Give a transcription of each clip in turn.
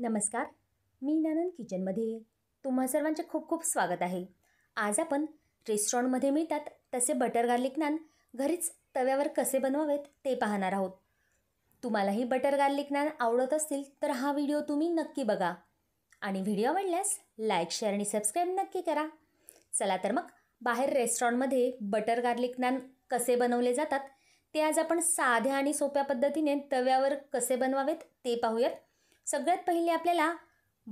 नमस्कार मी ननन किचनमध्ये तुम्हा सर्वांचे खूप खूप स्वागत आहे आज आपण रेस्टॉरंटमध्ये मिळतात तसे बटर गार्लिक नान घरीच तव्यावर कसे बनवावेत ते पाहणार आहोत तुम्हालाही बटर गार्लिक नान आवडत असतील तर हा व्हिडिओ तुम्ही नक्की बघा आणि व्हिडिओ आवडल्यास लाईक शेअर आणि सबस्क्राईब नक्की करा चला तर मग बाहेर रेस्टॉरंटमध्ये बटर गार्लिक नान कसे बनवले जातात ते आज आपण साध्या आणि सोप्या पद्धतीने तव्यावर कसे बनवावेत ते पाहूयात सगळ्यात पहिले आपल्याला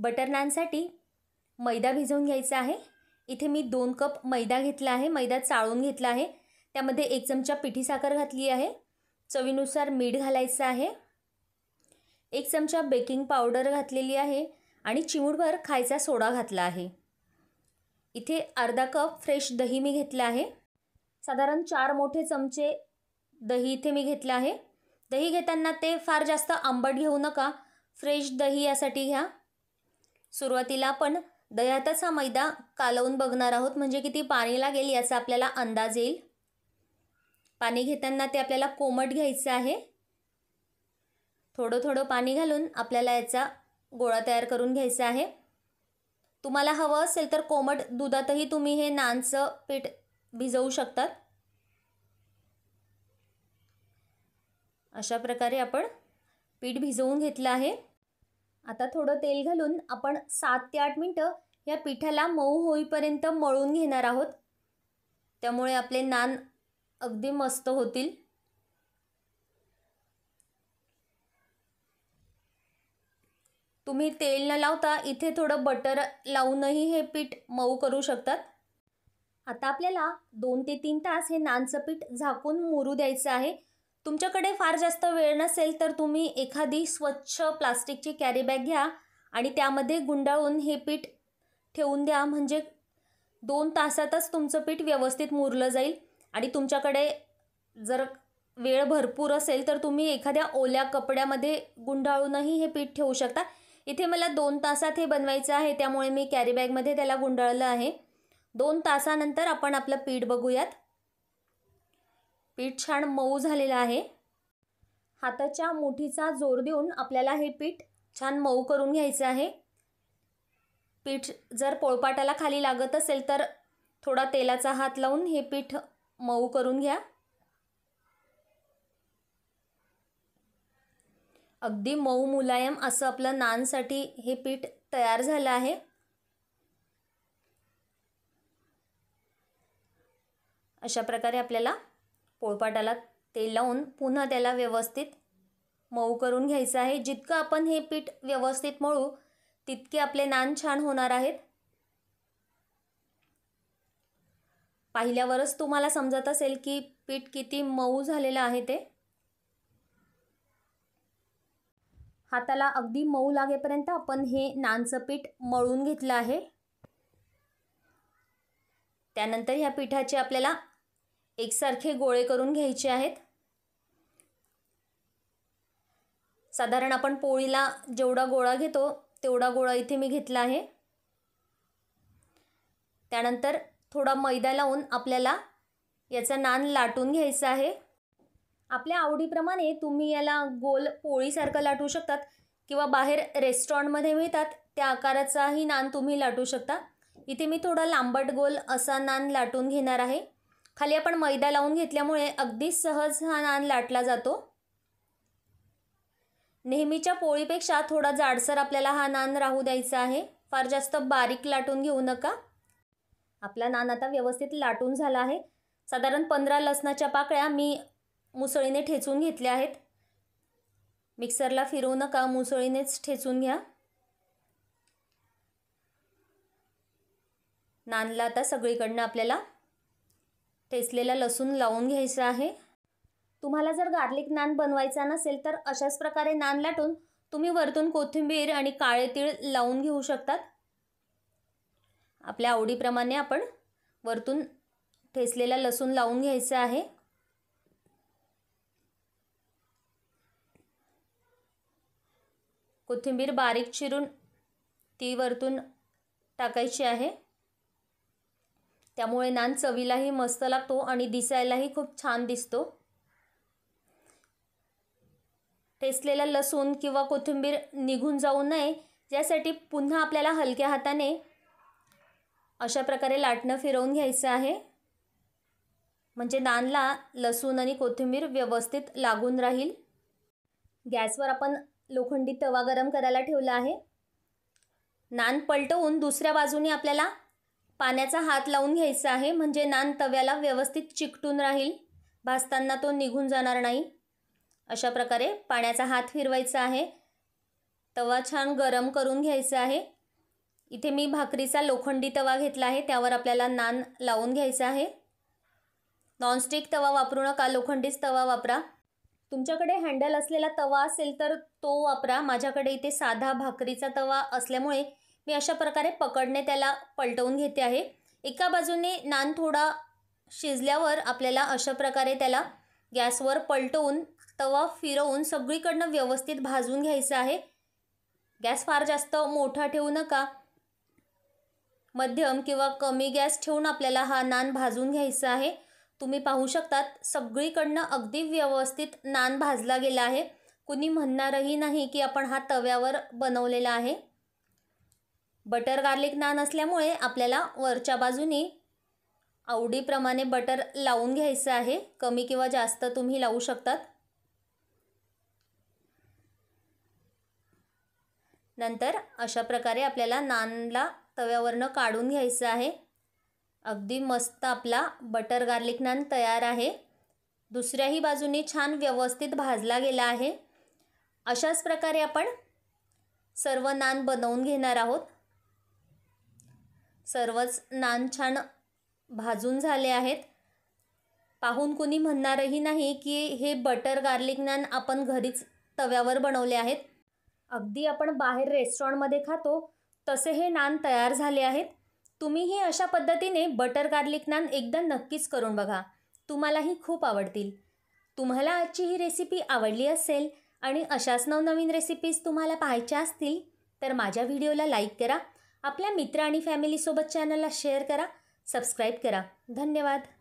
बटर नानसाठी मैदा भिजवून घ्यायचा आहे इथे मी दोन कप मैदा घेतला आहे मैदा चाळून घेतला आहे त्यामध्ये एक चमचा पिठी साखर घातली आहे चवीनुसार मीठ घालायचं आहे एक चमचा बेकिंग पावडर घातलेली आहे आणि चिमूडभर खायचा सोडा घातला आहे इथे अर्धा कप फ्रेश दही मी घेतलं आहे साधारण चार मोठे चमचे दही इथे मी घेतलं आहे दही घेताना ते फार जास्त आंबट घेऊ नका फ्रेश दही यासाठी घ्या सुरुवातीला आपण दह्यातच हा मैदा कालवून बघणार आहोत म्हणजे किती पाणी लागेल याचा आपल्याला अंदाज येईल पाणी घेताना ते आपल्याला कोमट घ्यायचं आहे थोडं थोडं पाणी घालून आपल्याला याचा गोळा तयार करून घ्यायचा आहे तुम्हाला हवं असेल तर कोमट दुधातही तुम्ही हे नानचं पीठ भिजवू शकतात अशा प्रकारे आपण पीठ भिजवून घेतलं आहे आता थोडं तेल घालून आपण सात ते आठ मिनटं या पिठाला मऊ होईपर्यंत मळून घेणार आहोत त्यामुळे आपले नान अगदी मस्त होतील तुम्ही तेल न लावता इथे थोडं बटर लावूनही हे पीठ मऊ करू शकतात आता आपल्याला दोन ते तीन तास हे नानचं पीठ झाकून मुरू द्यायचं आहे तुमच्याकडे फार जास्त वेळ नसेल तर तुम्ही एखादी स्वच्छ प्लास्टिकची कॅरीबॅग घ्या आणि त्यामध्ये गुंडाळून हे पीठ ठेवून द्या म्हणजे दोन तासातच तुमचं पीठ व्यवस्थित मुरलं जाईल आणि तुमच्याकडे जर वेळ भरपूर असेल तर तुम्ही एखाद्या ओल्या कपड्यामध्ये गुंडाळूनही हे पीठ ठेवू शकता इथे मला दोन तासात हे बनवायचं आहे त्यामुळे मी कॅरीबॅगमध्ये त्याला गुंडाळलं आहे दोन तासानंतर आपण आपलं पीठ बघूयात पीठ छान मऊ झालेलं आहे हाताच्या मुठीचा जोर देऊन आपल्याला हे पीठ छान मऊ करून घ्यायचं आहे पीठ जर पोळपाटाला खाली लागत असेल तर थोडा तेलाचा हात लावून हे पीठ मऊ करून घ्या अगदी मऊ मुलायम असं आपलं नानसाठी हे पीठ तयार झालं आहे अशा प्रकारे आपल्याला पोळपाटाला तेल लावून पुन्हा त्याला व्यवस्थित मऊ करून घ्यायचं आहे जितकं आपण हे पीठ व्यवस्थित मळू तितके आपले नान छान होणार आहेत पाहिल्यावरच तुम्हाला समजत असेल की पीठ किती मऊ झालेलं आहे ते हाताला अगदी मऊ लागेपर्यंत आपण हे नानचं पीठ मळून घेतलं आहे त्यानंतर ह्या पिठाची आपल्याला एकसारखे गोळे करून घ्यायचे आहेत साधारण आपण पोळीला जेवढा गोळा घेतो तेवढा गोळा इथे मी घेतला आहे त्यानंतर थोडा मैदा लावून आपल्याला याचा नान लाटून घ्यायचा आहे आपल्या आवडीप्रमाणे तुम्ही याला गोल पोळीसारखं लाटू शकतात किंवा बाहेर रेस्टॉरंटमध्ये मिळतात त्या आकाराचाही नान तुम्ही लाटू शकता इथे मी थोडा लांबट गोल असा नान लाटून घेणार आहे खाली आपण मैदा लावून घेतल्यामुळे अगदी सहज हा नान लाटला जातो नेहमीच्या पोळीपेक्षा थोडा जाडसर आपल्याला हा नान राहू द्यायचा आहे फार जास्त बारीक लाटून घेऊ नका आपला नान आता व्यवस्थित लाटून झाला आहे साधारण पंधरा लसणाच्या पाकळ्या मी मुसळीने ठेचून घेतल्या आहेत मिक्सरला फिरवू नका मुसळीनेच ठेचून घ्या नानला आता सगळीकडनं आपल्याला ठेसलेला लसूण लावून घ्यायचा आहे तुम्हाला जर गार्लिक नान बनवायचा नसेल तर अशाच प्रकारे नान लाटून तुम्ही वरतून कोथिंबीर आणि काळे तीळ लावून घेऊ शकतात आपल्या आवडीप्रमाणे आपण वरतून ठेसलेला लसूण लावून घ्यायचा आहे कोथिंबीर बारीक चिरून ती वरतून टाकायची आहे त्यामुळे नान चवीलाही मस्त लागतो आणि दिसायलाही खूप छान दिसतो ठेसलेला लसूण किंवा कोथिंबीर निघून जाऊ नये यासाठी पुन्हा आपल्याला हलक्या हाताने अशा प्रकारे लाटणं फिरवून घ्यायचं आहे म्हणजे नानला लसूण आणि कोथिंबीर व्यवस्थित लागून राहील गॅसवर आपण लोखंडी तवा गरम करायला ठेवला आहे नान पलटवून दुसऱ्या बाजूने आपल्याला पाण्याचा हात लावून घ्यायचा आहे म्हणजे नान तव्याला व्यवस्थित चिकटून राहील भाजताना तो निघून जाणार नाही अशा प्रकारे पाण्याचा हात फिरवायचा आहे तवा छान गरम करून घ्यायचा आहे इथे मी भाकरीचा लोखंडी तवा घेतला आहे त्यावर आपल्याला नान लावून घ्यायचा आहे नॉनस्टिक तवा वापरू नका लोखंडीच तवा वापरा तुमच्याकडे हँडल असलेला तवा असेल तर तो वापरा माझ्याकडे इथे साधा भाकरीचा तवा असल्यामुळे मी अशा प्रकारे पकडणे त्याला पलटवून घेते आहे एका बाजूने नान थोडा शिजल्यावर आपल्याला अशा प्रकारे त्याला गॅसवर पलटवून तवा फिरवून सगळीकडनं व्यवस्थित भाजून घ्यायचं आहे गॅस फार जास्त मोठा ठेवू नका मध्यम किंवा कमी गॅस ठेवून आपल्याला हा नान भाजून घ्यायचा आहे तुम्ही पाहू शकतात सगळीकडनं अगदी व्यवस्थित नान भाजला गेला आहे कुणी म्हणणारही नाही की आपण हा तव्यावर बनवलेला आहे बटर गार्लिक नान असल्यामुळे आपल्याला वरच्या बाजूने आवडीप्रमाणे बटर लावून घ्यायचं आहे कमी किंवा जास्त तुम्ही लावू शकतात नंतर अशा प्रकारे आपल्याला नानला तव्यावरनं काढून घ्यायचं आहे अगदी मस्त आपला बटर गार्लिक नान तयार आहे दुसऱ्याही बाजूने छान व्यवस्थित भाजला गेला आहे अशाच प्रकारे आपण सर्व नान बनवून घेणार आहोत सर्वच नान छान भाजून झाले आहेत पाहून कुणी म्हणणारही नाही की हे बटर गार्लिक नान आपण घरीच तव्यावर बनवले आहेत अगदी आपण बाहेर रेस्टॉरंटमध्ये खातो तसे हे नान तयार झाले आहेत तुम्हीही अशा पद्धतीने बटर गार्लिक नान एकदा नक्कीच करून बघा तुम्हालाही खूप आवडतील तुम्हाला आजची ही रेसिपी आवडली असेल आणि अशाच नवनवीन रेसिपीज तुम्हाला पाहायच्या असतील तर माझ्या व्हिडिओला लाईक करा आपल्या मित्र आणि फॅमिलीसोबत चॅनलला शेअर करा सबस्क्राईब करा धन्यवाद